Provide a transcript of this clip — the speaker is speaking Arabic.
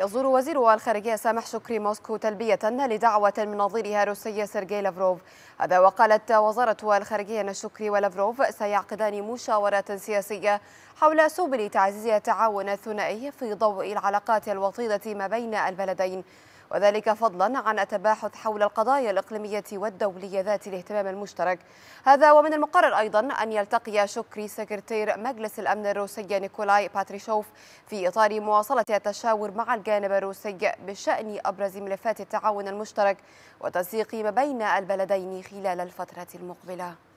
يزور وزير الخارجية سامح شكري موسكو تلبية لدعوة من نظيرها الروسي سيرجي لافروف هذا وقالت وزارة الخارجية أن شكري ولافروف سيعقدان مشاورات سياسية حول سبل تعزيز التعاون الثنائي في ضوء العلاقات الوطيدة ما بين البلدين وذلك فضلا عن التباحث حول القضايا الإقليمية والدولية ذات الاهتمام المشترك هذا ومن المقرر أيضا أن يلتقي شكري سكرتير مجلس الأمن الروسي نيكولاي باتريشوف في إطار مواصلة التشاور مع الجانب الروسي بشأن أبرز ملفات التعاون المشترك وتنسيق ما بين البلدين خلال الفترة المقبلة